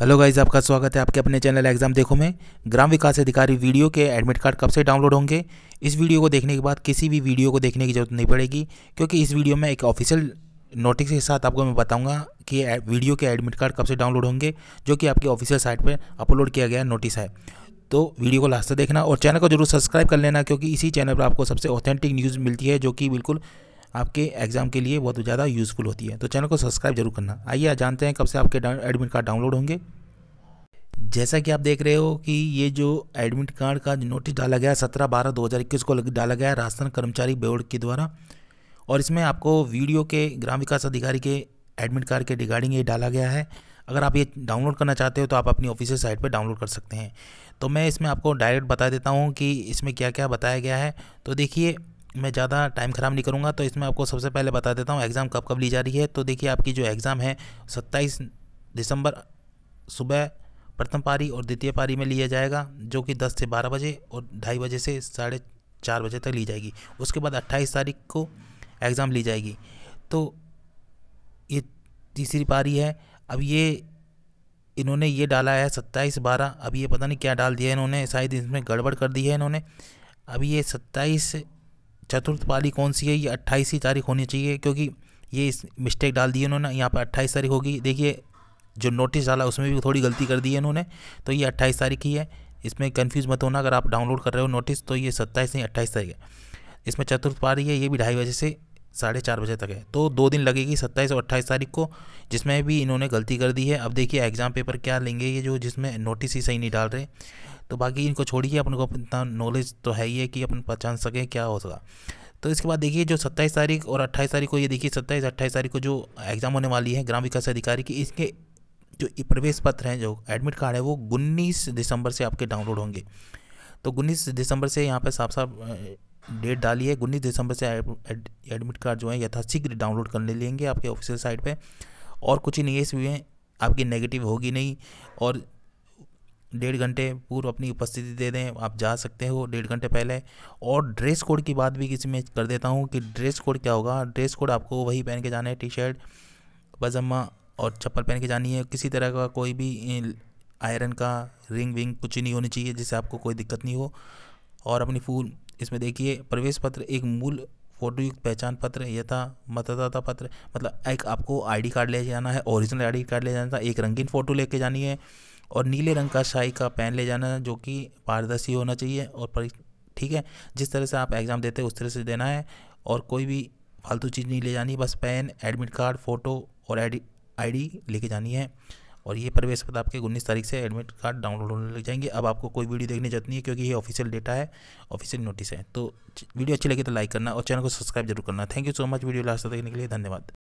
hello guys आपका स्वागत है आपके अपने चैनल एग्जाम देखो में ग्राम विकास अधिकारी वीडियो के एडमिट कार्ड कब से डाउनलोड होंगे इस वीडियो को देखने के बाद किसी भी वीडियो को देखने की जरूरत नहीं पड़ेगी क्योंकि इस वीडियो में एक ऑफिशियल नोटिस के साथ आपको मैं बताऊंगा कि वीडियो के एडमिट कार्ड कब से डाउनलोड होंगे जो कि आपकी ऑफिशियल साइट पर अपलोड किया गया नोटिस है तो वीडियो को लास्ट तक देखना और चैनल को जरूर सब्सक्राइब कर लेना क्योंकि इसी चैनल पर आपको सबसे ऑथेंटिक न्यूज़ मिलती है जो कि बिल्कुल आपके एग्जाम के लिए बहुत ज़्यादा यूजफुल होती है तो चैनल को सब्सक्राइब जरूर करना आइए जानते हैं कब से आपके एडमिट कार्ड डाउनलोड होंगे जैसा कि आप देख रहे हो कि ये जो एडमिट कार्ड का नोटिस डाला गया सत्रह बारह दो हज़ार इक्कीस को डाला गया है राजस्थान कर्मचारी बोर्ड के द्वारा और इसमें आपको वीडियो के ग्राम विकास अधिकारी के एडमिट कार्ड के रिगार्डिंग ये डाला गया है अगर आप ये डाउनलोड करना चाहते हो तो आप अपनी ऑफिशियल साइट पर डाउनलोड कर सकते हैं तो मैं इसमें आपको डायरेक्ट बता देता हूँ कि इसमें क्या क्या बताया गया है तो देखिए मैं ज़्यादा टाइम ख़राब नहीं करूँगा तो इसमें आपको सबसे पहले बता देता हूँ एग्ज़ाम कब कब ली जा रही है तो देखिए आपकी जो एग्ज़ाम है सत्ताईस दिसंबर सुबह प्रथम पारी और द्वितीय पारी में लिया जाएगा जो कि 10 से 12 बजे और ढाई बजे से साढ़े चार बजे तक ली जाएगी उसके बाद 28 तारीख को एग्ज़ाम ली जाएगी तो ये तीसरी पारी है अब ये इन्होंने ये डाला है सत्ताईस बारह अब ये पता नहीं क्या डाल दिया इन्होंने शायद इसमें गड़बड़ कर दी है इन्होंने अब ये सत्ताईस चतुर्थ पाली कौन सी है ये अट्ठाईसवीं तारीख होनी चाहिए क्योंकि ये इस मिस्टेक डाल दी उन्होंने यहाँ पर अट्ठाईस तारीख होगी देखिए जो नोटिस डाला उसमें भी थोड़ी गलती कर दी है इन्होंने तो ये अट्ठाईस तारीख ही है इसमें कन्फ्यूज़ मत होना अगर आप डाउनलोड कर रहे हो नोटिस तो ये सत्ताईस नहीं अट्ठाईस तारीख है इसमें चतुर्थ पारी है ये भी ढाई बजे से साढ़े चार बजे तक है तो दो दिन लगेगी सत्ताईस और अट्ठाईस तारीख को जिसमें भी इन्होंने गलती कर दी है अब देखिए एग्ज़ाम पेपर क्या लेंगे ये जो जिसमें नोटिस ही सही नहीं डाल रहे तो बाकी इनको छोड़िए अपन को इतना नॉलेज तो है ही है कि अपन पहचान सकें क्या हो सका तो इसके बाद देखिए जो सत्ताईस तारीख और अट्ठाईस तारीख को ये देखिए सत्ताईस अट्ठाईस तारीख को जो एग्ज़ाम होने वाली है ग्राम विकास अधिकारी की इसके जो प्रवेश पत्र हैं जो एडमिट कार्ड है वो उन्नीस दिसंबर से आपके डाउनलोड होंगे तो उन्नीस दिसंबर से यहाँ पर साफ साफ डेट डाली है उन्नीस दिसंबर से एडमिट कार्ड जो है यथाशीघ्र डाउनलोड करने लेंगे आपके ऑफिशियल साइट पर और कुछ ही नहीं है इसमें आपकी नेगेटिव होगी नहीं और डेढ़ घंटे पूर्व अपनी उपस्थिति दे दें आप जा सकते हो डेढ़ घंटे पहले और ड्रेस कोड की बात भी किसी में कर देता हूँ कि ड्रेस कोड क्या होगा ड्रेस कोड आपको वही पहन के जाना है टी शर्ट पजामा और चप्पल पहन के जानी है किसी तरह का कोई भी आयरन का रिंग विंग कुछ नहीं होनी चाहिए जिससे आपको कोई दिक्कत नहीं हो और अपनी फूल इसमें देखिए प्रवेश पत्र एक मूल फोटोयुक्त पहचान पत्र यथा मतदाता पत्र मतलब एक आपको आईडी कार्ड ले जाना है ओरिजिनल आईडी कार्ड ले जाना था एक रंगीन फ़ोटो लेके जानी है और नीले रंग का शाही का पेन ले जाना जो कि पारदर्शी होना चाहिए और ठीक है जिस तरह से आप एग्ज़ाम देते हैं उस तरह से देना है और कोई भी फालतू चीज़ नहीं ले जानी बस पेन एडमिट कार्ड फ़ोटो और आई आईडी लेके जानी है और ये प्रवेश पत्र आपके उन्नीस तारीख से एडमिट कार्ड डाउनलोड होने लग जाएंगे अब आपको कोई वीडियो देखने जरूरत नहीं है क्योंकि ये ऑफिशियल डेटा है ऑफिशियल नोटिस है तो वीडियो अच्छी लगी तो लाइक करना और चैनल को सब्सक्राइब जरूर करना thank you so much video last तक देखने के लिए धन्यवाद